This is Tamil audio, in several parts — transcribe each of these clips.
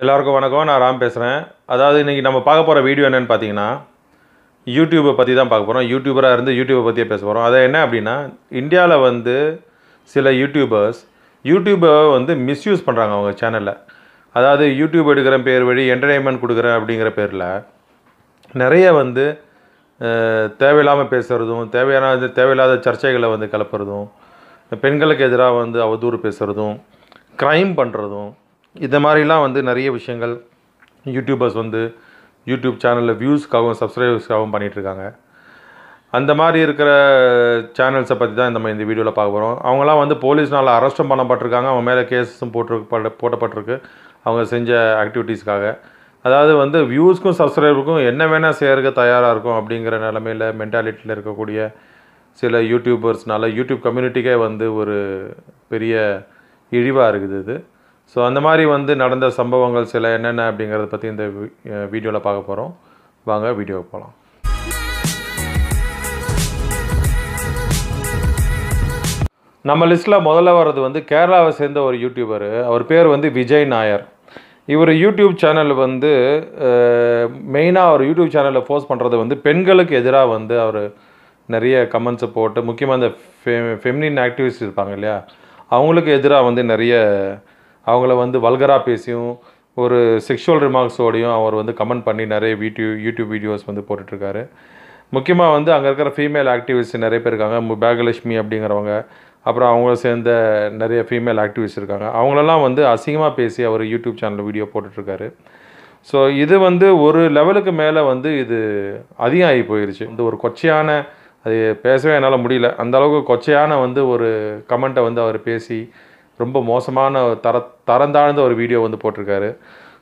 எல்லாருக்கும் வணக்கம் நான் ராம் பேசுகிறேன் அதாவது இன்றைக்கி நம்ம பார்க்க போகிற வீடியோ என்னென்னு பார்த்தீங்கன்னா யூடியூப்பை பற்றி தான் பார்க்க போகிறோம் யூடியூபராக இருந்து யூடியூப்பை பற்றியே பேச போகிறோம் அதை என்ன அப்படின்னா இந்தியாவில் வந்து சில யூடியூபர்ஸ் யூடியூபை வந்து மிஸ்யூஸ் பண்ணுறாங்க அவங்க சேனலில் அதாவது யூடியூப் எடுக்கிற பேர் வழி என்டர்டெயின்மெண்ட் கொடுக்குறேன் அப்படிங்கிற பேரில் நிறைய வந்து தேவையில்லாமல் பேசுகிறதும் தேவையான தேவையில்லாத சர்ச்சைகளை வந்து கலப்புறதும் பெண்களுக்கு எதிராக வந்து அவதூறு பேசுகிறதும் க்ரைம் பண்ணுறதும் இந்த மாதிரிலாம் வந்து நிறைய விஷயங்கள் யூடியூபர்ஸ் வந்து யூடியூப் சேனலில் வியூஸ்க்காகவும் சப்ஸ்கிரைபர்ஸ்க்காகவும் பண்ணிகிட்ருக்காங்க அந்த மாதிரி இருக்கிற சேனல்ஸை பற்றி தான் நம்ம இந்த வீடியோவில் பார்க்க போகிறோம் அவங்களாம் வந்து போலீஸ்னால் அரெஸ்ட்டும் பண்ணப்பட்டிருக்காங்க அவங்க மேலே கேஸஸும் போட்டு போட்டப்பட்டிருக்கு அவங்க செஞ்ச ஆக்டிவிட்டீஸ்க்காக அதாவது வந்து வியூஸ்க்கும் சப்ஸ்கிரைபருக்கும் என்ன வேணால் செய்யறதுக்கு தயாராக இருக்கும் அப்படிங்கிற நிலமையில் மென்டாலிட்டியில் இருக்கக்கூடிய சில யூடியூபர்ஸ்னால யூடியூப் கம்யூனிட்டிக்கே வந்து ஒரு பெரிய இழிவாக இருக்குது இது ஸோ அந்த மாதிரி வந்து நடந்த சம்பவங்கள் சில என்னென்ன அப்படிங்கிறத பற்றி இந்த வீடியோவில் பார்க்க போகிறோம் வாங்க வீடியோவை போகலாம் நம்ம லிஸ்ட்டில் முதல்ல வர்றது வந்து கேரளாவை சேர்ந்த ஒரு யூடியூபரு அவர் பேர் வந்து விஜய் நாயர் இவர் யூடியூப் சேனல் வந்து மெயினாக அவர் யூடியூப் சேனலில் ஃபோர்ஸ் பண்ணுறது வந்து பெண்களுக்கு எதிராக வந்து அவர் நிறைய கமெண்ட்ஸை போட்டு முக்கியமாக அந்த ஃபெ ஃபெமினின் ஆக்டிவிஸ்ட் இருப்பாங்க இல்லையா அவங்களுக்கு எதிராக வந்து நிறைய அவங்கள வந்து வல்கராக பேசியும் ஒரு செக்ஷுவல் ரிமார்க்ஸோடையும் அவர் வந்து கமெண்ட் பண்ணி நிறைய வீடியோ யூடியூப் வீடியோஸ் வந்து போட்டுட்ருக்காரு முக்கியமாக வந்து அங்கே இருக்கிற ஃபீமேல் ஆக்டிவிஸ்ட் நிறைய பேர் இருக்காங்க பேகலட்சுமி அப்படிங்கிறவங்க அப்புறம் அவங்கள சேர்ந்த நிறைய ஃபீமேல் ஆக்டிவிஸ்ட் இருக்காங்க அவங்களெல்லாம் வந்து அசிங்கமாக பேசி அவர் யூடியூப் சேனலில் வீடியோ போட்டுட்ருக்காரு ஸோ இது வந்து ஒரு லெவலுக்கு மேலே வந்து இது அதிகம் ஆகி போயிடுச்சு இந்த ஒரு கொச்சையான அது பேசவே என்னால் முடியல அந்தளவுக்கு கொச்சையான வந்து ஒரு கமெண்ட்டை வந்து அவர் பேசி ரொம்ப மோசமான தர தரந்தாழ்ந்த ஒரு வீடியோ வந்து போட்டிருக்காரு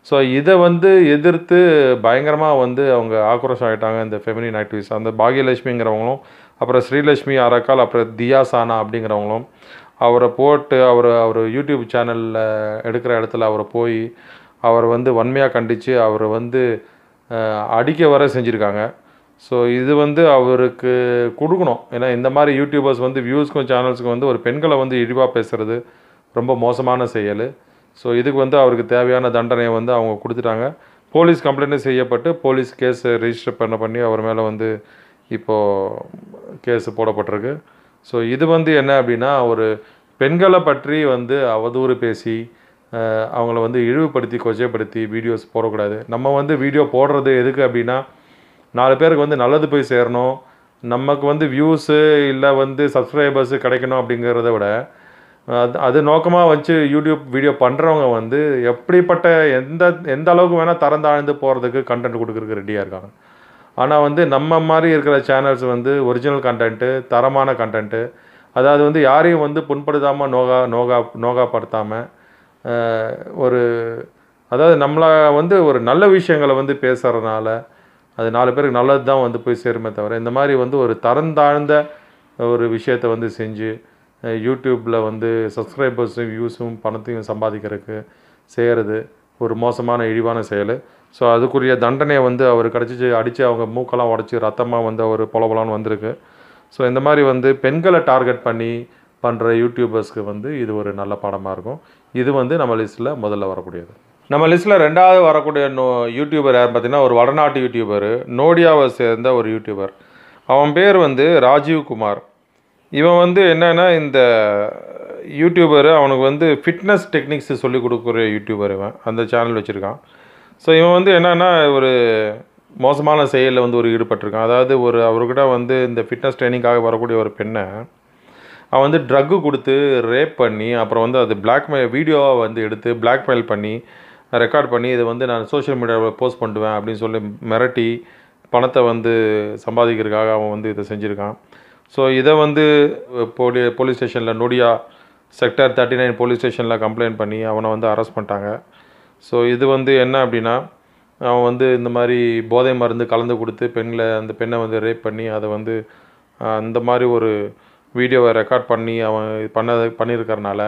ஸோ இதை வந்து எதிர்த்து பயங்கரமாக வந்து அவங்க ஆக்ரோஷம் ஆகிட்டாங்க இந்த ஃபெமினின் ஆக்டிவிஸ்ட் அந்த பாகியலட்சுமிங்கிறவங்களும் அப்புறம் ஸ்ரீலட்சுமி அரக்கால் அப்புறம் தியா சானா அப்படிங்கிறவங்களும் அவரை போட்டு அவர் அவர் யூடியூப் சேனலில் எடுக்கிற இடத்துல அவரை போய் அவர் வந்து வன்மையாக கண்டித்து அவர் வந்து அடிக்க வர செஞ்சுருக்காங்க ஸோ இது வந்து அவருக்கு கொடுக்கணும் ஏன்னா இந்த மாதிரி யூடியூபர்ஸ் வந்து வியூஸ்க்கும் சேனல்ஸுக்கும் வந்து ஒரு பெண்களை வந்து இழிவாக பேசுகிறது ரொம்ப மோசமான செயல் ஸோ இதுக்கு வந்து அவருக்கு தேவையான தண்டனையை வந்து அவங்க கொடுத்துட்டாங்க போலீஸ் கம்ப்ளைண்ட்டும் செய்யப்பட்டு போலீஸ் கேஸ் ரிஜிஸ்டர் பண்ண பண்ணி அவர் மேலே வந்து இப்போது கேஸ் போடப்பட்டிருக்கு ஸோ இது வந்து என்ன அப்படின்னா ஒரு பெண்களை பற்றி வந்து அவதூறு பேசி அவங்கள வந்து இழிவுபடுத்தி கொச்சைப்படுத்தி வீடியோஸ் போடக்கூடாது நம்ம வந்து வீடியோ போடுறது எதுக்கு அப்படின்னா நாலு பேருக்கு வந்து நல்லது போய் சேரணும் நமக்கு வந்து வியூஸு இல்லை வந்து சப்ஸ்கிரைபர்ஸு கிடைக்கணும் அப்படிங்கிறத விட அது அது நோக்கமாக வச்சு யூடியூப் வீடியோ பண்ணுறவங்க வந்து எப்படிப்பட்ட எந்த எந்த அளவுக்கு வேணால் தரந்தாழ்ந்து போகிறதுக்கு கண்டென்ட் கொடுக்குறதுக்கு ரெடியாக இருக்காங்க ஆனால் வந்து நம்ம மாதிரி இருக்கிற சேனல்ஸ் வந்து ஒரிஜினல் கண்டென்ட்டு தரமான கண்டென்ட்டு அதாவது வந்து யாரையும் வந்து புண்படுத்தாமல் நோகா நோகா நோகாப்படுத்தாமல் ஒரு அதாவது நம்மளை வந்து ஒரு நல்ல விஷயங்களை வந்து பேசுகிறதுனால அது நாலு பேருக்கு நல்லது தான் வந்து போய் சேருமே தவிர இந்த மாதிரி வந்து ஒரு தரந்தாழ்ந்த ஒரு விஷயத்தை வந்து செஞ்சு யூடியூப்பில் வந்து சப்ஸ்கிரைபர்ஸும் வியூஸும் பணத்தையும் சம்பாதிக்கிறதுக்கு செய்கிறது ஒரு மோசமான இழிவான செயல் ஸோ அதுக்குரிய தண்டனையை வந்து அவர் கிடச்சிச்சு அடித்து அவங்க மூக்கெல்லாம் உடச்சி ரத்தமாக வந்து அவர் பொலபலான்னு வந்திருக்கு ஸோ இந்த மாதிரி வந்து பெண்களை டார்கெட் பண்ணி பண்ணுற யூடியூபர்ஸ்க்கு வந்து இது ஒரு நல்ல பாடமாக இருக்கும் இது வந்து நம்ம லிஸ்ட்டில் முதல்ல வரக்கூடியது நம்ம லிஸ்ட்டில் ரெண்டாவது வரக்கூடிய நோ யூடியூபர் யார் பார்த்தீங்கன்னா ஒரு வடநாட்டு யூடியூபர் நோடியாவை சேர்ந்த ஒரு யூடியூபர் அவன் பேர் வந்து ராஜீவ்குமார் இவன் வந்து என்னென்னா இந்த யூடியூபர் அவனுக்கு வந்து ஃபிட்னஸ் டெக்னிக்ஸ் சொல்லிக் கொடுக்குற யூடியூபர் இவன் அந்த சேனல் வச்சுருக்கான் ஸோ இவன் வந்து என்னென்னா ஒரு மோசமான செயலில் வந்து ஒரு ஈடுபட்டிருக்கான் அதாவது ஒரு அவர்கிட்ட வந்து இந்த ஃபிட்னஸ் ட்ரைனிங்காக வரக்கூடிய ஒரு பெண்ணை அவன் வந்து ட்ரக்கு கொடுத்து ரேப் பண்ணி அப்புறம் வந்து அது பிளாக்மெயில் வீடியோவாக வந்து எடுத்து பிளாக்மெயில் பண்ணி ரெக்கார்ட் பண்ணி இதை வந்து நான் சோஷியல் மீடியாவில் போஸ்ட் பண்ணுவேன் அப்படின்னு சொல்லி மிரட்டி பணத்தை வந்து சம்பாதிக்கிறதுக்காக அவன் வந்து இதை செஞ்சுருக்கான் ஸோ இதை வந்து போலி போலீஸ் ஸ்டேஷனில் Noida sector thirty nine police ஸ்டேஷனில் கம்ப்ளைண்ட் பண்ணி அவனை வந்து அரெஸ்ட் பண்ணிட்டாங்க ஸோ இது வந்து என்ன அப்படின்னா அவன் வந்து இந்த மாதிரி போதை மருந்து கலந்து கொடுத்து பெண்ணில் அந்த பெண்ணை வந்து ரேப் பண்ணி அதை வந்து அந்த மாதிரி ஒரு வீடியோவை ரெக்கார்ட் பண்ணி அவன் பண்ணது பண்ணியிருக்கிறனால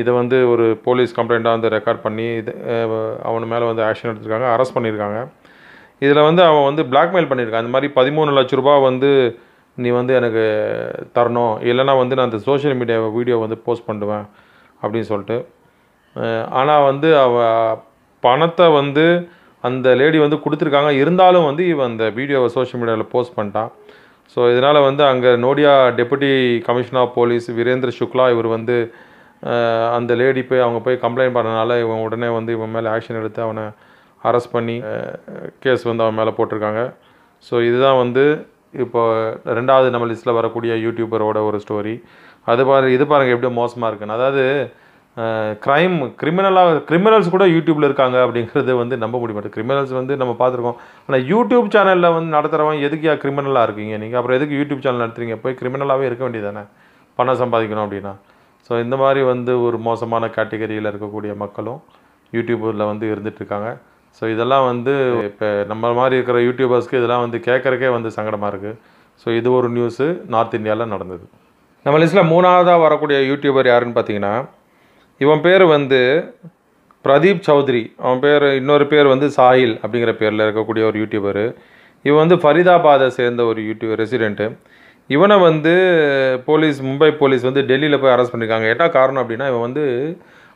இதை வந்து ஒரு போலீஸ் கம்ப்ளைண்ட்டாக வந்து ரெக்கார்ட் பண்ணி இது அவன் மேலே வந்து ஆக்ஷன் எடுத்திருக்காங்க அரெஸ்ட் பண்ணியிருக்காங்க இதில் வந்து அவன் வந்து பிளாக்மெயில் பண்ணியிருக்கான் அந்த மாதிரி பதிமூணு லட்ச ரூபா வந்து நீ வந்து எனக்கு தரணும் இல்லைனா வந்து நான் அந்த சோஷியல் மீடியா வீடியோ வந்து போஸ்ட் பண்ணுவேன் அப்படின்னு சொல்லிட்டு ஆனால் வந்து அவ பணத்தை வந்து அந்த லேடி வந்து கொடுத்துருக்காங்க இருந்தாலும் வந்து இவன் அந்த வீடியோவை சோஷியல் மீடியாவில் போஸ்ட் பண்ணிட்டான் ஸோ இதனால் வந்து அங்கே Noida deputy commissioner of police Virendra Shukla இவர் வந்து அந்த லேடி போய் அவங்க போய் கம்ப்ளைண்ட் பண்ணனால இவன் உடனே வந்து இவன் மேலே ஆக்ஷன் எடுத்து அவனை அரெஸ்ட் பண்ணி கேஸ் வந்து அவன் மேலே போட்டிருக்காங்க ஸோ இதுதான் வந்து இப்போ ரெண்டாவது நம்ம லிஸ்ட்டில் வரக்கூடிய யூடியூபரோட ஒரு ஸ்டோரி அது பாரு இது பாருங்கள் எப்படியோ மோசமாக இருக்குன்னு அதாவது க்ரைம் கிரிமினலாக கிரிமினல்ஸ் கூட யூடியூப்பில் இருக்காங்க அப்படிங்கிறது வந்து நம்ப முடியாது கிரிமினல்ஸ் வந்து நம்ம பார்த்துருக்கோம் ஆனால் யூடியூப் சேனலில் வந்து நடத்துகிறவன் எதுக்கு கிரிமினலாக இருக்கீங்க நீங்கள் அப்புறம் எதுக்கு யூடியூப் சேனல் நடத்துறீங்க போய் கிரிமினலாகவே இருக்க வேண்டியதானே பணம் சம்பாதிக்கணும் அப்படின்னா ஸோ இந்த மாதிரி வந்து ஒரு மோசமான கேட்டகரியில் இருக்கக்கூடிய மக்களும் யூடியூப்பில் வந்து இருந்துகிட்ருக்காங்க ஸோ இதெல்லாம் வந்து இப்போ நம்ம மாதிரி இருக்கிற யூடியூபர்ஸ்க்கு இதெல்லாம் வந்து கேட்குறக்கே வந்து சங்கடமாக இருக்குது ஸோ இது ஒரு நியூஸு நார்த் இந்தியாவில் நடந்தது நம்ம லிஸ்ட்டில் மூணாவதாக வரக்கூடிய யூடியூபர் யாருன்னு பார்த்தீங்கன்னா இவன் பேர் வந்து பிரதீப் சௌத்ரி அவன் பேர் இன்னொரு பேர் வந்து சாஹில் அப்படிங்கிற பேரில் இருக்கக்கூடிய ஒரு யூடியூபர் இவன் வந்து ஃபரிதாபாதை சேர்ந்த ஒரு யூடியூபர் ரெசிடென்ட்டு இவனை வந்து போலீஸ் மும்பை போலீஸ் வந்து டெல்லியில் போய் அரெஸ்ட் பண்ணியிருக்காங்க என்ன காரணம் அப்படின்னா இவன் வந்து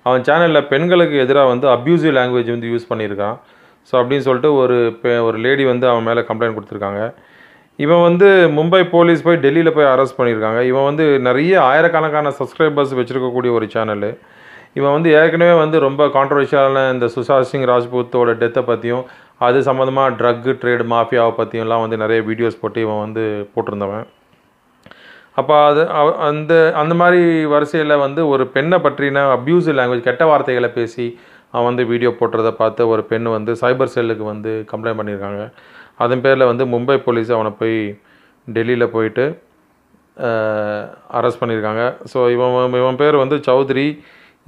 அவன் சேனலில் பெண்களுக்கு எதிராக வந்து அப்யூசிவ் லாங்குவேஜ் வந்து யூஸ் பண்ணியிருக்கான் ஸோ அப்படின்னு சொல்லிட்டு ஒரு ஒரு லேடி வந்து அவன் மேலே கம்ப்ளைண்ட் கொடுத்துருக்காங்க இவன் வந்து மும்பை போலீஸ் போய் டெல்லியில் போய் அரெஸ்ட் பண்ணியிருக்காங்க இவன் வந்து நிறைய ஆயிரக்கணக்கான சப்ஸ்கிரைபர்ஸ் வச்சுருக்கக்கூடிய ஒரு சேனலு இவன் வந்து ஏற்கனவே வந்து ரொம்ப கான்ட்ரவர்ஷியலான இந்த சுஷாந்த் சிங் ராஜ்பூத்தோட டெத்தை பற்றியும் அது சம்மந்தமாக ட்ரக்கு ட்ரேடு மாஃபியாவை பற்றியும்லாம் வந்து நிறைய வீடியோஸ் போட்டு இவன் வந்து போட்டிருந்தவன் அப்போ அது அந்த அந்த மாதிரி வரிசையில் வந்து ஒரு பெண்ணை பற்றின அப்யூசிவ் லாங்குவேஜ் கெட்ட வார்த்தைகளை பேசி அவன் வந்து வீடியோ போட்டுறதை பார்த்து ஒரு பெண் வந்து சைபர் செல்லுக்கு வந்து கம்ப்ளைண்ட் பண்ணியிருக்காங்க அதன் பேரில் வந்து மும்பை போலீஸ் அவனை போய் டெல்லியில் போயிட்டு அரெஸ்ட் பண்ணியிருக்காங்க ஸோ இவன் இவன் பேர் வந்து சௌத்ரி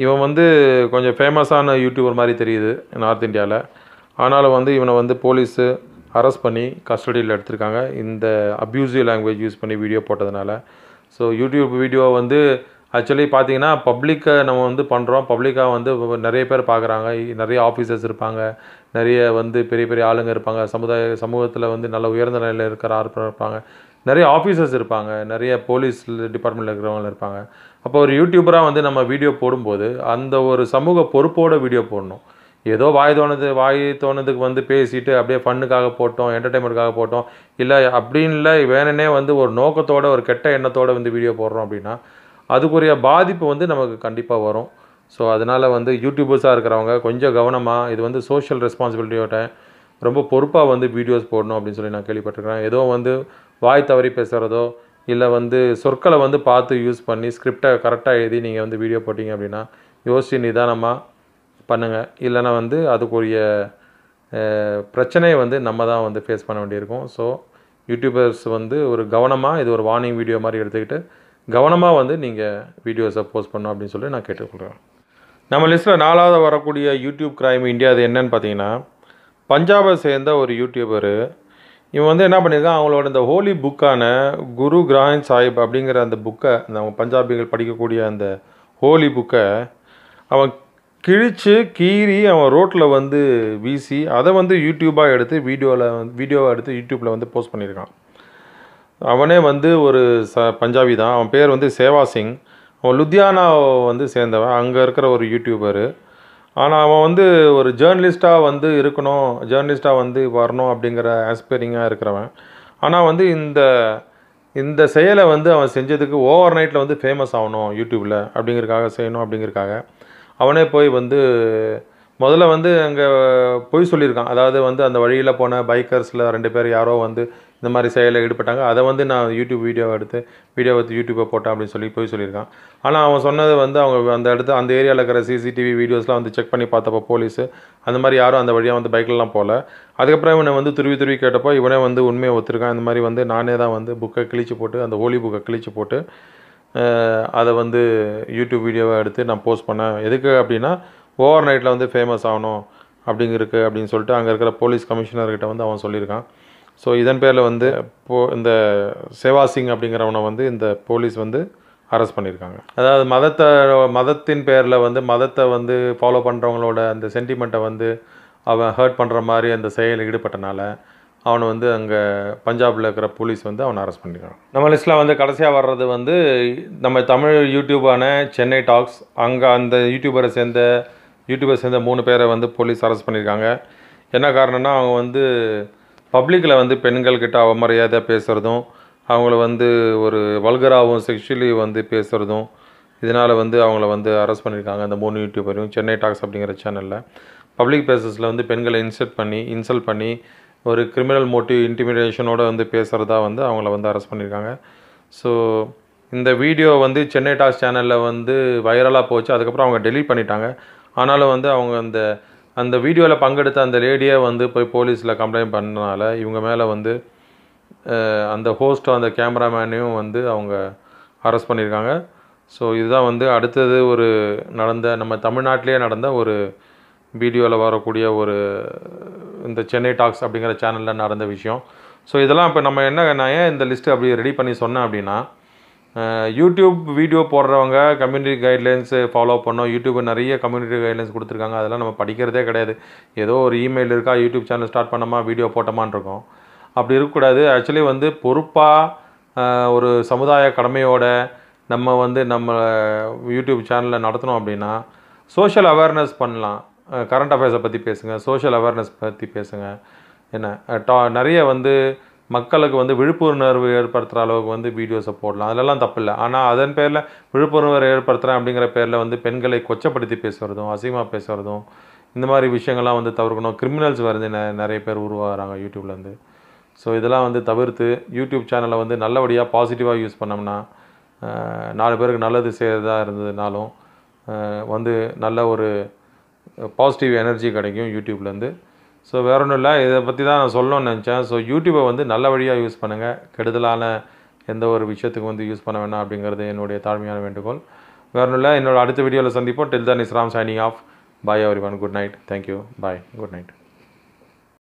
இவன் வந்து கொஞ்சம் ஃபேமஸான யூடியூபர் மாதிரி தெரியுது நார்த் இந்தியாவில் ஆனாலும் வந்து இவனை வந்து போலீஸு அரெஸ்ட் பண்ணி கஸ்டடியில் எடுத்திருக்காங்க இந்த அப்யூசிவ் லாங்குவேஜ் யூஸ் பண்ணி வீடியோ போட்டதுனால ஸோ யூடியூப் வீடியோ வந்து ஆக்சுவலி பார்த்தீங்கன்னா பப்ளிக்கை நம்ம வந்து பண்ணுறோம் பப்ளிக்காக வந்து நிறைய பேர் பார்க்குறாங்க நிறைய ஆஃபீஸர்ஸ் இருப்பாங்க நிறைய வந்து பெரிய பெரிய ஆளுங்க இருப்பாங்க சமுதாய சமூகத்தில் வந்து நல்ல உயர்ந்த நிலையில் இருக்கிற ஆர்ப்பாக இருப்பாங்க நிறைய ஆஃபீஸர்ஸ் இருப்பாங்க நிறைய போலீஸ் டிபார்ட்மெண்ட்டில் இருக்கிறவங்களும் இருப்பாங்க அப்போ ஒரு யூடியூபராக வந்து நம்ம வீடியோ போடும்போது அந்த ஒரு சமூக பொறுப்போட வீடியோ போடணும் ஏதோ வாய் தோணுது வாய் தோணுதுக்கு வந்து பேசிட்டு அப்படியே ஃபண்ணுக்காக போட்டோம் என்டர்டைன்மெண்ட்டுக்காக போட்டோம் இல்லை அப்படின்னு இல்லை வேணுனே வந்து ஒரு நோக்கத்தோட ஒரு கெட்ட எண்ணத்தோடு வந்து வீடியோ போடுறோம் அப்படின்னா அதுக்குரிய பாதிப்பு வந்து நமக்கு கண்டிப்பாக வரும் ஸோ அதனால் வந்து யூடியூபர்ஸாக இருக்கிறவங்க கொஞ்சம் கவனமாக இது வந்து சோஷியல் ரெஸ்பான்சிபிலிட்டியோட ரொம்ப பொறுப்பாக வந்து வீடியோஸ் போடணும் அப்படின்னு சொல்லி நான் கேள்விப்பட்டிருக்கிறேன் ஏதோ வந்து வாய் தவறி பேசுகிறதோ இல்லை வந்து சொற்களை வந்து பார்த்து யூஸ் பண்ணி ஸ்கிரிப்டை கரெக்டாக எழுதி நீங்கள் வந்து வீடியோ போட்டிங்க அப்படின்னா யோசிச்சு நிதானமாக பண்ணுங்கள் இல்லைன்னா வந்து அதுக்குரிய பிரச்சனையை வந்து நம்ம தான் வந்து ஃபேஸ் பண்ண வேண்டியிருக்கும் ஸோ யூடியூபர்ஸ் வந்து ஒரு கவனமாக இது ஒரு வார்னிங் வீடியோ மாதிரி எடுத்துக்கிட்டு கவனமாக வந்து நீங்கள் வீடியோஸை போஸ்ட் பண்ணோம் அப்படின்னு சொல்லி நான் கேட்டுக்கொள்கிறேன் நம்ம லிஸ்ட்டில் நாலாவது வரக்கூடிய யூடியூப் கிரைம் இந்தியா அது என்னன்னு பார்த்தீங்கன்னா பஞ்சாபை சேர்ந்த ஒரு யூடியூபரு இவன் வந்து என்ன பண்ணியிருக்கான் அவங்களோட இந்த ஹோலி புக்கான குரு கிராந்த் சாஹிப் அப்படிங்கிற அந்த புக்கை அவங்க பஞ்சாபிகள் படிக்கக்கூடிய அந்த ஹோலி புக்கை அவன் கிழித்து கீறி அவன் ரோட்டில் வந்து வீசி அதை வந்து யூடியூப்பாக எடுத்து வீடியோவில் வீடியோவாக எடுத்து யூடியூப்பில் வந்து போஸ்ட் பண்ணியிருக்கான் அவனே வந்து ஒரு ச பஞ்சாபி தான் அவன் பேர் வந்து சேவா சிங் அவன் லுத்தியானா வந்து சேர்ந்தவன் அங்கே இருக்கிற ஒரு யூடியூபரு ஆனால் அவன் வந்து ஒரு ஜேர்னலிஸ்ட்டாக வந்து இருக்கணும் ஜேர்னலிஸ்ட்டாக வந்து வரணும் அப்படிங்கிற ஆஸ்பைரிங்காக இருக்கிறவன் ஆனால் வந்து இந்த இந்த செயலை வந்து அவன் செஞ்சதுக்கு ஓவர் நைட்டில் வந்து ஃபேமஸ் ஆகணும் யூடியூப்பில் அப்படிங்கிறக்காக செய்யணும் அப்படிங்கிறக்காக அவனே போய் வந்து முதல்ல வந்து அங்கே பொய் சொல்லியிருக்கான் அதாவது வந்து அந்த வழியில் போன பைக்கர்ஸில் ரெண்டு பேர் யாரோ வந்து இந்த மாதிரி செயலில் ஈடுபட்டாங்க அதை வந்து நான் யூடியூப் வீடியோ எடுத்து வீடியோ எடுத்து யூடியூப்பை போட்டேன் அப்படின்னு சொல்லி போய் சொல்லியிருக்கான் ஆனால் அவன் சொன்னது வந்து அவங்க அந்த இடத்து அந்த ஏரியாவில் இருக்கிற சிசிடிவி வீடியோஸ்லாம் வந்து செக் பண்ணி பார்த்தப்போ போலீஸு அந்த மாதிரி யாரும் அந்த வழியாக வந்து பைக்கெலாம் போகல அதுக்கப்புறம் இவனை வந்து துருவி துருவி கேட்டப்போ இவனே வந்து உண்மையை ஒத்துருக்கான் இந்த மாதிரி வந்து நானே தான் வந்து புக்கை கிழிச்சு போட்டு அந்த ஹோலி புக்கை கிழிச்சு போட்டு அதை வந்து யூடியூப் வீடியோவாக எடுத்து நான் போஸ்ட் பண்ணேன் எதுக்கு அப்படின்னா ஓவர் நைட்டில் வந்து ஃபேமஸ் ஆகணும் அப்படிங்கிறக்கு அப்படின்னு சொல்லிட்டு அங்கே இருக்கிற போலீஸ் கமிஷனர்கிட்ட வந்து அவன் சொல்லியிருக்கான் ஸோ இதன் பேரில் வந்து போ இந்த சேவா சிங் அப்படிங்கிறவனை வந்து இந்த போலீஸ் வந்து அரெஸ்ட் பண்ணியிருக்காங்க அதாவது மதத்தை மதத்தின் பேரில் வந்து மதத்தை வந்து ஃபாலோ பண்ணுறவங்களோட அந்த சென்டிமெண்ட்டை வந்து அவன் ஹர்ட் பண்ணுற மாதிரி அந்த செயலில் ஈடுபட்டனால அவனை வந்து அங்கே பஞ்சாபில் இருக்கிற போலீஸ் வந்து அவனை அரெஸ்ட் பண்ணிக்கிறான் நம்ம லிஸ்ட்டில் வந்து கடைசியாக வர்றது வந்து நம்ம தமிழ் யூடியூபான சென்னை டாக்ஸ் அங்கே அந்த யூடியூபரை சேர்ந்த யூடியூபரை சேர்ந்த மூணு பேரை வந்து போலீஸ் அரெஸ்ட் பண்ணியிருக்காங்க என்ன காரணம்னா அவங்க வந்து பப்ளிக்கில் வந்து பெண்கள்கிட்ட அவமரியாதையாக பேசுகிறதும் அவங்கள வந்து ஒரு வல்கராகவும் செக்ஷுவலி வந்து பேசுகிறதும் இதனால் வந்து அவங்கள வந்து அரெஸ்ட் பண்ணியிருக்காங்க அந்த மூணு யூடியூபரையும் சென்னை டாக்ஸ் அப்படிங்கிற சேனலில் பப்ளிக் பிளேசஸில் வந்து பெண்களை இன்சல்ட் பண்ணி இன்சல்ட் பண்ணி ஒரு கிரிமினல் மோட்டிவ் இன்டிமிடேஷனோடு வந்து பேசுகிறதா வந்து அவங்கள வந்து அரெஸ்ட் பண்ணியிருக்காங்க ஸோ இந்த வீடியோ வந்து சென்னை டாஸ் சேனலில் வந்து வைரலாக போச்சு அதுக்கப்புறம் அவங்க டெலீட் பண்ணிட்டாங்க ஆனாலும் வந்து அவங்க அந்த அந்த வீடியோவில் பங்கெடுத்த அந்த லேடியே வந்து போய் போலீஸில் கம்ப்ளைண்ட் பண்ணனால இவங்க மேலே வந்து அந்த ஹோஸ்ட்டும் அந்த கேமராமேனையும் வந்து அவங்க அரெஸ்ட் பண்ணியிருக்காங்க ஸோ இதுதான் வந்து அடுத்தது ஒரு நடந்த நம்ம தமிழ்நாட்டிலே நடந்த ஒரு வீடியோவில் வரக்கூடிய ஒரு இந்த சென்னை டாக்ஸ் அப்படிங்கிற சேனலில் நடந்த விஷயம் ஸோ இதெல்லாம் இப்போ நம்ம என்ன நான் ஏன் இந்த லிஸ்ட்டு அப்படி ரெடி பண்ணி சொன்னேன் அப்படின்னா யூடியூப் வீடியோ போடுறவங்க கம்யூனிட்டி கைட்லைன்ஸு ஃபாலோ பண்ணோம் யூடியூப் நிறைய கம்யூனிட்டி கைட்லைன்ஸ் கொடுத்துருக்காங்க அதெல்லாம் நம்ம படிக்கிறதே கிடையாது ஏதோ ஒரு இமெயில் இருக்கா யூடியூப் சேனல் ஸ்டார்ட் பண்ணோமா வீடியோ போட்டோமான் இருக்கோம் அப்படி இருக்கக்கூடாது ஆக்சுவலி வந்து பொறுப்பாக ஒரு சமுதாய கடமையோட நம்ம வந்து நம்ம யூடியூப் சேனலில் நடத்தினோம் அப்படின்னா சோஷியல் அவேர்னஸ் பண்ணலாம் கரண்ட் அஃபேர்ஸை பற்றி பேசுங்க சோஷியல் அவேர்னஸ் பற்றி பேசுங்க என்ன டா நிறைய வந்து மக்களுக்கு வந்து விழிப்புணர்வு ஏற்படுத்துகிற அளவுக்கு வந்து வீடியோஸை போடலாம் அதிலெல்லாம் தப்பு இல்லை ஆனால் அதன் பேரில் விழிப்புணர்வு ஏற்படுத்துகிறேன் அப்படிங்கிற பேரில் வந்து பெண்களை கொச்சப்படுத்தி பேசுகிறதும் அசிங்கமாக பேசுகிறதும் இந்த மாதிரி விஷயங்கள்லாம் வந்து தவிர்க்கணும் கிரிமினல்ஸ் வந்து நிறைய பேர் உருவாகிறாங்க யூடியூப்லேருந்து ஸோ இதெல்லாம் வந்து தவிர்த்து யூடியூப் சேனலை வந்து நல்லபடியாக பாசிட்டிவாக யூஸ் பண்ணோம்னா நாலு பேருக்கு நல்லது செய்கிறதா இருந்ததுனாலும் வந்து நல்ல ஒரு பாசிட்டிவ் எனர்ஜி கிடைக்கும் யூடியூப்லேருந்து ஸோ வேற ஒன்றும் இல்லை இதை பற்றி தான் நான் சொல்லணும்னு நினச்சேன் ஸோ யூடியூப்பை வந்து நல்ல வழியாக யூஸ் பண்ணுங்கள் கெடுதலான எந்த ஒரு விஷயத்துக்கு வந்து யூஸ் பண்ண வேணாம் அப்படிங்கிறது என்னுடைய தாழ்மையான வேண்டுகோள் வேற ஒன்றும் இல்லை என்னோடய அடுத்த வீடியோவில் சந்திப்போம் டில் தன் இஸ்ராம் signing off bye everyone good night thank you bye good night